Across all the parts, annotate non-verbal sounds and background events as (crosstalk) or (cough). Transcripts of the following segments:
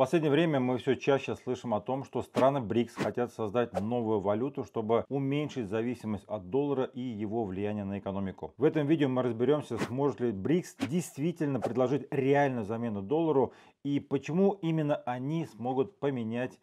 В последнее время мы все чаще слышим о том, что страны БРИКС хотят создать новую валюту, чтобы уменьшить зависимость от доллара и его влияние на экономику. В этом видео мы разберемся, сможет ли БРИКС действительно предложить реальную замену доллару и почему именно они смогут поменять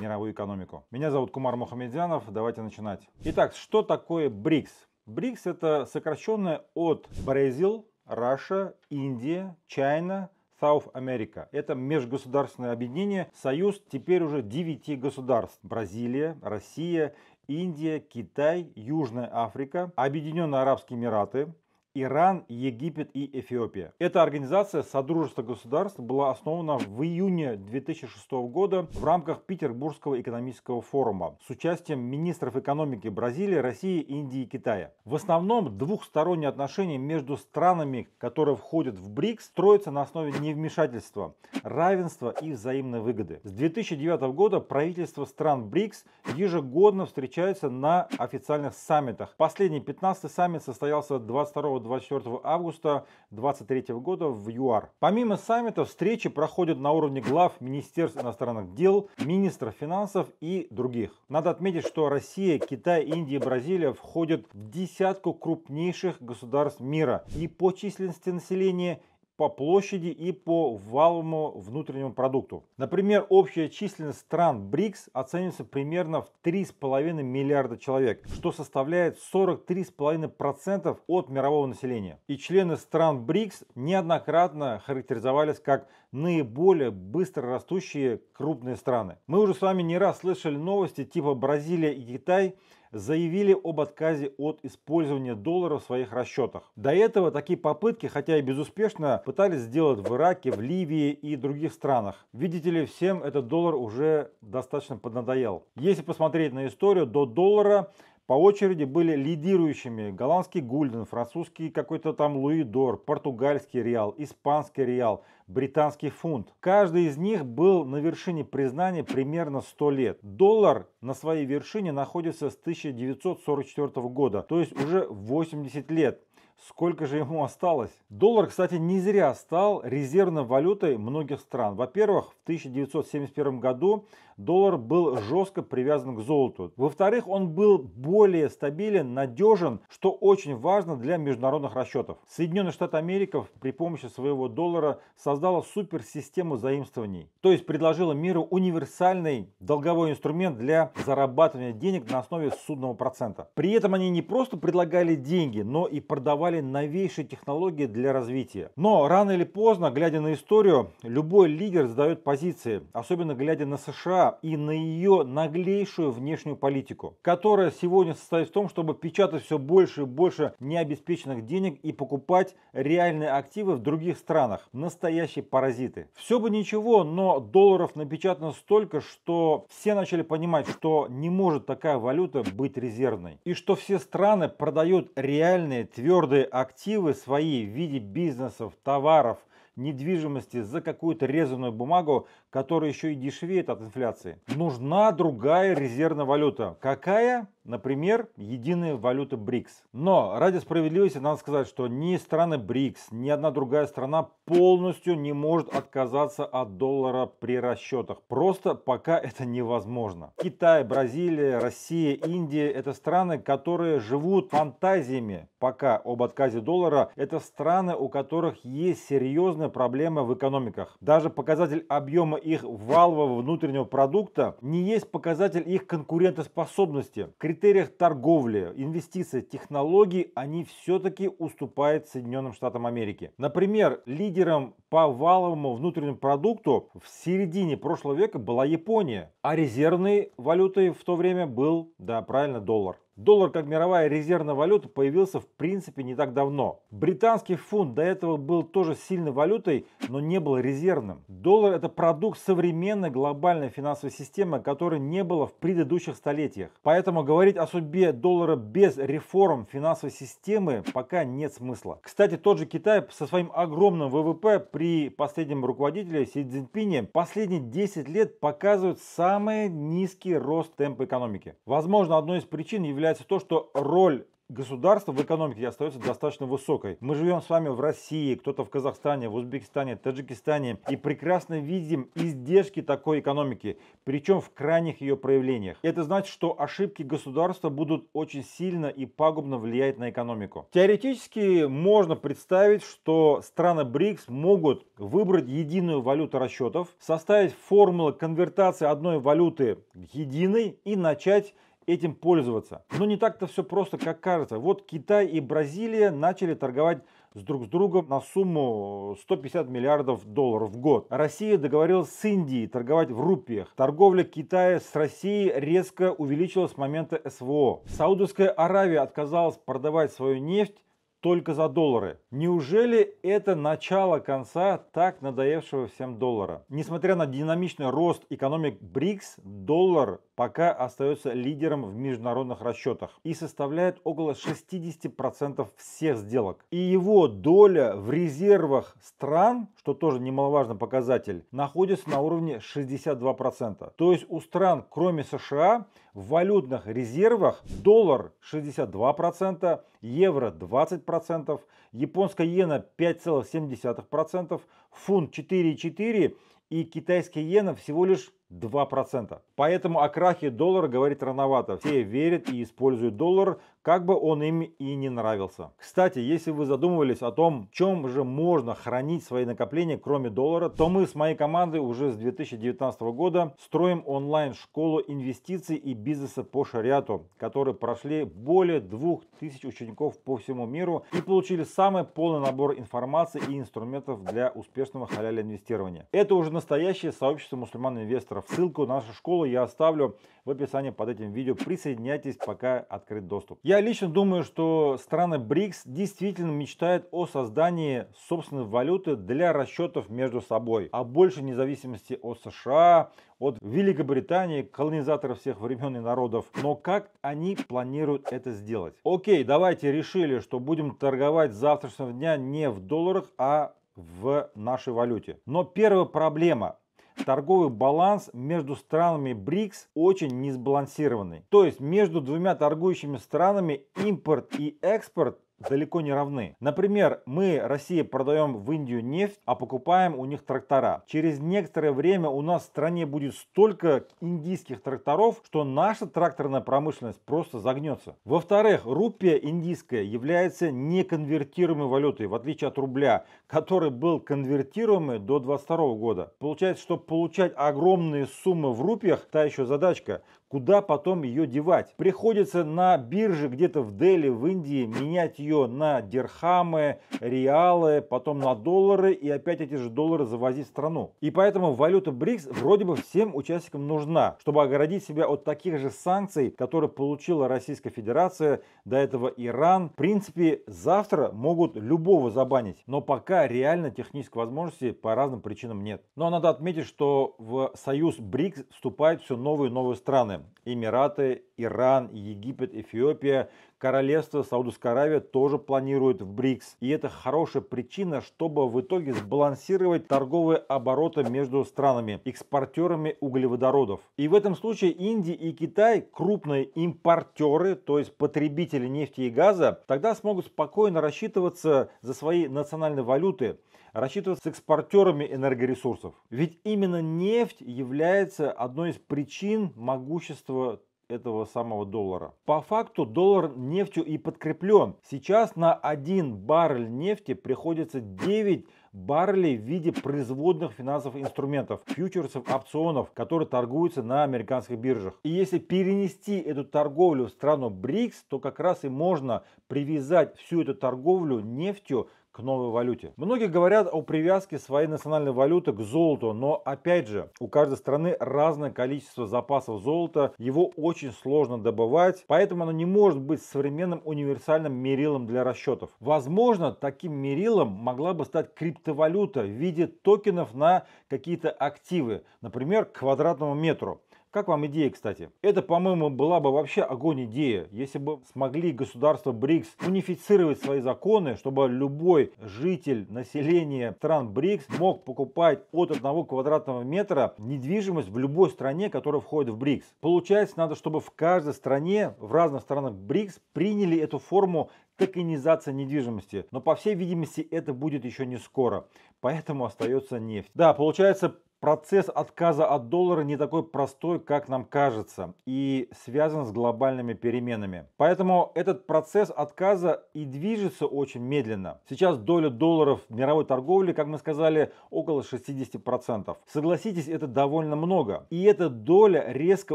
мировую экономику. Меня зовут Кумар Мухамедзянов, давайте начинать. Итак, что такое БРИКС? БРИКС это сокращенное от Бразил, Раша, Индия, Чайна – South America. Это межгосударственное объединение, союз теперь уже 9 государств. Бразилия, Россия, Индия, Китай, Южная Африка, Объединенные Арабские Эмираты, Иран, Египет и Эфиопия. Эта организация Содружество государств была основана в июне 2006 года в рамках Петербургского экономического форума с участием министров экономики Бразилии, России, Индии и Китая. В основном двухсторонние отношения между странами, которые входят в БРИКС, строятся на основе невмешательства, равенства и взаимной выгоды. С 2009 года правительства стран БРИКС ежегодно встречаются на официальных саммитах. Последний 15 саммит состоялся 22 24 августа 2023 года в ЮАР. Помимо саммита, встречи проходят на уровне глав Министерств иностранных дел, министров финансов и других. Надо отметить, что Россия, Китай, Индия и Бразилия входят в десятку крупнейших государств мира и по численности населения, по площади и по валовому внутреннему продукту. Например, общая численность стран БРИКС оценивается примерно в 3,5 миллиарда человек, что составляет 43,5% от мирового населения. И члены стран БРИКС неоднократно характеризовались как наиболее быстро растущие крупные страны. Мы уже с вами не раз слышали новости типа Бразилия и Китай – заявили об отказе от использования доллара в своих расчетах. До этого такие попытки, хотя и безуспешно, пытались сделать в Ираке, в Ливии и других странах. Видите ли, всем этот доллар уже достаточно поднадоел. Если посмотреть на историю, до доллара по очереди были лидирующими голландский гульден, французский какой-то там луидор, португальский реал, испанский реал, британский фунт. Каждый из них был на вершине признания примерно 100 лет. Доллар на своей вершине находится с 1944 года, то есть уже 80 лет. Сколько же ему осталось? Доллар, кстати, не зря стал резервной валютой многих стран. Во-первых, в 1971 году доллар был жестко привязан к золоту. Во-вторых, он был более стабилен, надежен, что очень важно для международных расчетов. Соединенные Штаты Америки при помощи своего доллара создала суперсистему заимствований, то есть предложила миру универсальный долговой инструмент для зарабатывания денег на основе судного процента. При этом они не просто предлагали деньги, но и продавали новейшие технологии для развития. Но рано или поздно, глядя на историю, любой лидер задает позиции, особенно глядя на США, и на ее наглейшую внешнюю политику, которая сегодня состоит в том, чтобы печатать все больше и больше необеспеченных денег и покупать реальные активы в других странах. Настоящие паразиты. Все бы ничего, но долларов напечатано столько, что все начали понимать, что не может такая валюта быть резервной. И что все страны продают реальные твердые активы свои в виде бизнесов, товаров, недвижимости за какую-то резаную бумагу, которая еще и дешевеет от инфляции, нужна другая резервная валюта. Какая? Например, единая валюта БРИКС. Но ради справедливости надо сказать, что ни страны БРИКС, ни одна другая страна полностью не может отказаться от доллара при расчетах. Просто пока это невозможно. Китай, Бразилия, Россия, Индия – это страны, которые живут фантазиями пока об отказе доллара. Это страны, у которых есть серьезные проблемы в экономиках. Даже показатель объема их валового внутреннего продукта не есть показатель их конкурентоспособности. В критериях торговли, инвестиций, технологий они все-таки уступают Соединенным Штатам Америки. Например, лидером по валовому внутреннему продукту в середине прошлого века была Япония, а резервной валютой в то время был, да, правильно, доллар. Доллар как мировая резервная валюта появился в принципе не так давно. Британский фунт до этого был тоже сильной валютой, но не был резервным. Доллар это продукт современной глобальной финансовой системы, которой не было в предыдущих столетиях. Поэтому говорить о судьбе доллара без реформ финансовой системы пока нет смысла. Кстати, тот же Китай со своим огромным ВВП при последнем руководителе Си Цзиньпине последние 10 лет показывает самый низкий рост темпа экономики. Возможно, одной из причин является является то, что роль государства в экономике остается достаточно высокой. Мы живем с вами в России, кто-то в Казахстане, в Узбекистане, Таджикистане и прекрасно видим издержки такой экономики, причем в крайних ее проявлениях. Это значит, что ошибки государства будут очень сильно и пагубно влиять на экономику. Теоретически можно представить, что страны БРИКС могут выбрать единую валюту расчетов, составить формулы конвертации одной валюты к единой и начать этим пользоваться. Но не так-то все просто, как кажется. Вот Китай и Бразилия начали торговать с друг с другом на сумму 150 миллиардов долларов в год. Россия договорилась с Индией торговать в рупиях. Торговля Китая с Россией резко увеличилась с момента СВО. Саудовская Аравия отказалась продавать свою нефть только за доллары. Неужели это начало конца так надоевшего всем доллара? Несмотря на динамичный рост экономик БРИКС, доллар пока остается лидером в международных расчетах и составляет около 60% всех сделок. И его доля в резервах стран, что тоже немаловажный показатель, находится на уровне 62%. То есть у стран, кроме США, в валютных резервах доллар 62%, евро 20%, японская иена 5,7%, фунт 4,4% и китайская иена всего лишь 2%. Поэтому о крахе доллара говорить рановато. Все верят и используют доллар как бы он им и не нравился. Кстати, если вы задумывались о том, в чем же можно хранить свои накопления, кроме доллара, то мы с моей командой уже с 2019 года строим онлайн-школу инвестиций и бизнеса по шариату, которые прошли более 2000 учеников по всему миру и получили самый полный набор информации и инструментов для успешного халяля инвестирования. Это уже настоящее сообщество мусульман-инвесторов. Ссылку на нашу школу я оставлю в описании под этим видео. Присоединяйтесь, пока открыт доступ. Я лично думаю, что страны БРИКС действительно мечтают о создании собственной валюты для расчетов между собой, а больше независимости от США, от Великобритании, колонизаторов всех времен и народов. Но как они планируют это сделать? Окей, давайте решили, что будем торговать завтрашнего дня не в долларах, а в нашей валюте. Но первая проблема торговый баланс между странами БРИКС очень несбалансированный. То есть между двумя торгующими странами импорт и экспорт далеко не равны. Например, мы, Россия, продаем в Индию нефть, а покупаем у них трактора. Через некоторое время у нас в стране будет столько индийских тракторов, что наша тракторная промышленность просто загнется. Во-вторых, рупия индийская является неконвертируемой валютой, в отличие от рубля, который был конвертируемый до 22 года. Получается, что получать огромные суммы в рупиях, та еще задачка, Куда потом ее девать? Приходится на бирже где-то в Дели, в Индии, менять ее на дирхамы, реалы, потом на доллары и опять эти же доллары завозить в страну. И поэтому валюта БРИКС вроде бы всем участникам нужна, чтобы оградить себя от таких же санкций, которые получила Российская Федерация, до этого Иран. В принципе, завтра могут любого забанить, но пока реально технической возможности по разным причинам нет. Но надо отметить, что в союз БРИКС вступают все новые и новые страны. Эмираты, Иран, Египет, Эфиопия, Королевство Саудовская Аравия тоже планирует в БРИКС. И это хорошая причина, чтобы в итоге сбалансировать торговые обороты между странами, экспортерами углеводородов. И в этом случае Индия и Китай, крупные импортеры, то есть потребители нефти и газа, тогда смогут спокойно рассчитываться за свои национальные валюты, рассчитываться с экспортерами энергоресурсов. Ведь именно нефть является одной из причин могущества этого самого доллара. По факту доллар нефтью и подкреплен. Сейчас на один баррель нефти приходится 9 баррелей в виде производных финансовых инструментов, фьючерсов, опционов, которые торгуются на американских биржах. И если перенести эту торговлю в страну БРИКС, то как раз и можно привязать всю эту торговлю нефтью к новой валюте. Многие говорят о привязке своей национальной валюты к золоту, но опять же, у каждой страны разное количество запасов золота, его очень сложно добывать, поэтому оно не может быть современным универсальным мерилом для расчетов. Возможно, таким мерилом могла бы стать криптовалюта в виде токенов на какие-то активы, например, квадратному метру. Как вам идея, кстати? Это, по-моему, была бы вообще огонь идея, если бы смогли государства БРИКС унифицировать свои законы, чтобы любой житель населения стран БРИКС мог покупать от одного квадратного метра недвижимость в любой стране, которая входит в БРИКС. Получается, надо, чтобы в каждой стране, в разных странах БРИКС приняли эту форму токенизация недвижимости. Но, по всей видимости, это будет еще не скоро. Поэтому остается нефть. Да, получается, Процесс отказа от доллара не такой простой, как нам кажется, и связан с глобальными переменами. Поэтому этот процесс отказа и движется очень медленно. Сейчас доля долларов в мировой торговле, как мы сказали, около 60%. Согласитесь, это довольно много. И эта доля резко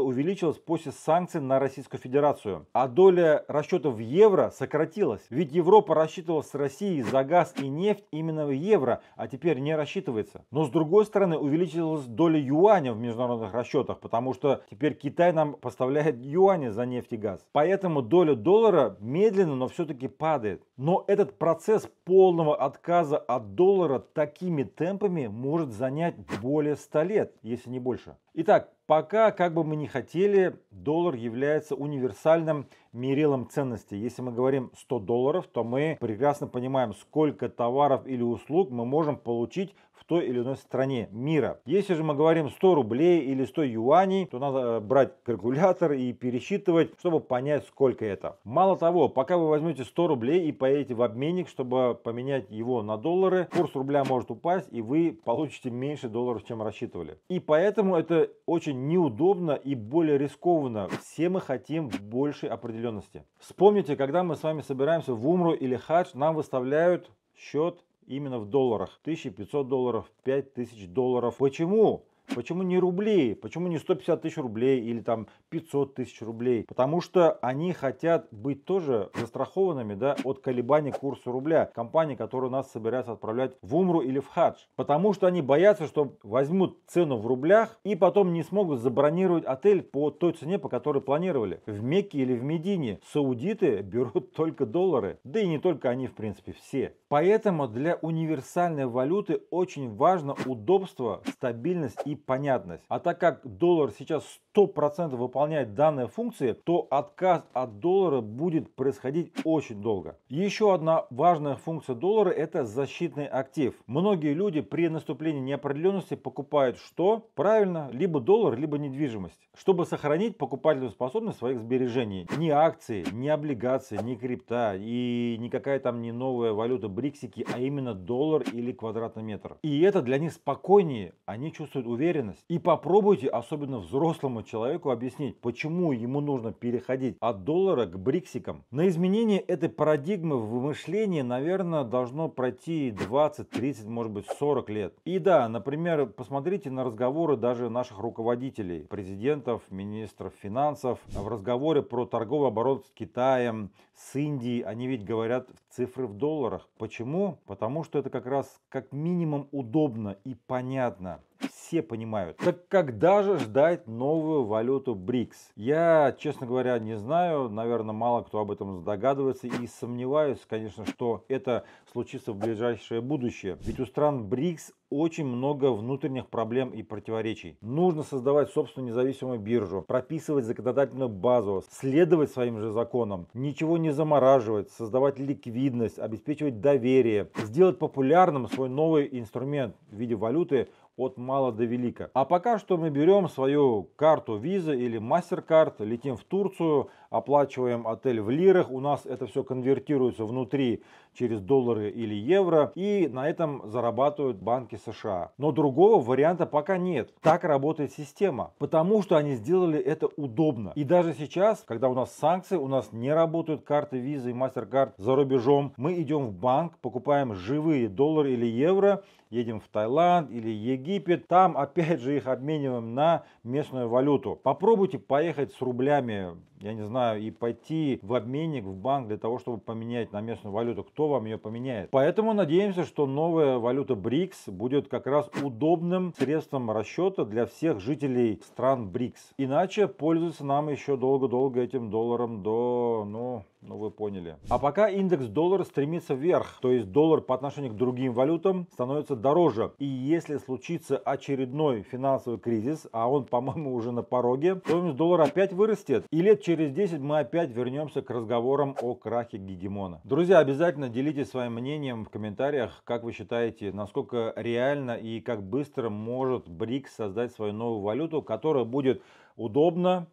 увеличилась после санкций на Российскую Федерацию. А доля расчетов в евро сократилась. Ведь Европа рассчитывала с Россией за газ и нефть именно в евро, а теперь не рассчитывается. Но с другой стороны увеличилась повысилась доля юаня в международных расчетах, потому что теперь Китай нам поставляет юани за нефть и газ. Поэтому доля доллара медленно, но все-таки падает. Но этот процесс полного отказа от доллара такими темпами может занять более 100 лет, если не больше. Итак, пока, как бы мы ни хотели, доллар является универсальным мерилом ценности. Если мы говорим 100 долларов, то мы прекрасно понимаем, сколько товаров или услуг мы можем получить в той или иной стране мира. Если же мы говорим 100 рублей или 100 юаней, то надо э, брать калькулятор и пересчитывать, чтобы понять, сколько это. Мало того, пока вы возьмете 100 рублей и поедете в обменник, чтобы поменять его на доллары, курс рубля может упасть, и вы получите меньше долларов, чем рассчитывали. И поэтому это очень неудобно и более рискованно. Все мы хотим больше определенности неопределенности. Вспомните, когда мы с вами собираемся в Умру или Хадж, нам выставляют счет именно в долларах. 1500 долларов, 5000 долларов. Почему? Почему не рублей? Почему не 150 тысяч рублей или там 500 тысяч рублей? Потому что они хотят быть тоже застрахованными да, от колебаний курса рубля. Компании, которые нас собираются отправлять в Умру или в Хадж. Потому что они боятся, что возьмут цену в рублях и потом не смогут забронировать отель по той цене, по которой планировали. В Мекке или в Медине саудиты берут (laughs) только доллары. Да и не только они, в принципе, все. Поэтому для универсальной валюты очень важно удобство, стабильность и понятность. А так как доллар сейчас 100% выполняет данные функции, то отказ от доллара будет происходить очень долго. Еще одна важная функция доллара – это защитный актив. Многие люди при наступлении неопределенности покупают что? Правильно, либо доллар, либо недвижимость, чтобы сохранить покупательную способность своих сбережений. Ни акции, ни облигации, ни крипта и никакая там не новая валюта бриксики, а именно доллар или квадратный метр. И это для них спокойнее, они чувствуют уверенность уверенность. И попробуйте, особенно взрослому человеку, объяснить, почему ему нужно переходить от доллара к бриксикам. На изменение этой парадигмы в мышлении, наверное, должно пройти 20, 30, может быть 40 лет. И да, например, посмотрите на разговоры даже наших руководителей, президентов, министров финансов. В разговоре про торговый оборот с Китаем, с Индией, они ведь говорят цифры в долларах. Почему? Потому что это как раз как минимум удобно и понятно все понимают. Так когда же ждать новую валюту БРИКС? Я, честно говоря, не знаю. Наверное, мало кто об этом догадывается. И сомневаюсь, конечно, что это случится в ближайшее будущее. Ведь у стран БРИКС очень много внутренних проблем и противоречий. Нужно создавать собственную независимую биржу, прописывать законодательную базу, следовать своим же законам, ничего не замораживать, создавать ликвидность, обеспечивать доверие, сделать популярным свой новый инструмент в виде валюты, от мало до велика. А пока что мы берем свою карту Visa или MasterCard, летим в Турцию, оплачиваем отель в лирах, у нас это все конвертируется внутри через доллары или евро, и на этом зарабатывают банки США. Но другого варианта пока нет. Так работает система, потому что они сделали это удобно. И даже сейчас, когда у нас санкции, у нас не работают карты Visa и MasterCard за рубежом, мы идем в банк, покупаем живые доллары или евро, едем в Таиланд или Египет, там опять же их обмениваем на местную валюту. Попробуйте поехать с рублями я не знаю, и пойти в обменник, в банк для того, чтобы поменять на местную валюту. Кто вам ее поменяет? Поэтому надеемся, что новая валюта БРИКС будет как раз удобным средством расчета для всех жителей стран БРИКС. Иначе пользоваться нам еще долго-долго этим долларом до, ну, ну вы поняли. А пока индекс доллара стремится вверх, то есть доллар по отношению к другим валютам становится дороже. И если случится очередной финансовый кризис, а он, по-моему, уже на пороге, то доллар опять вырастет. И лет через 10 мы опять вернемся к разговорам о крахе гегемона. Друзья, обязательно делитесь своим мнением в комментариях, как вы считаете, насколько реально и как быстро может БРИКС создать свою новую валюту, которая будет удобна,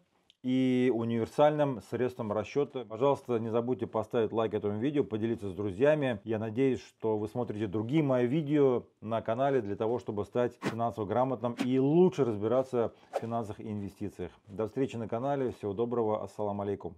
и универсальным средством расчета. Пожалуйста, не забудьте поставить лайк этому видео, поделиться с друзьями. Я надеюсь, что вы смотрите другие мои видео на канале для того, чтобы стать финансово грамотным и лучше разбираться в финансах и инвестициях. До встречи на канале. Всего доброго. Ассаламу алейкум.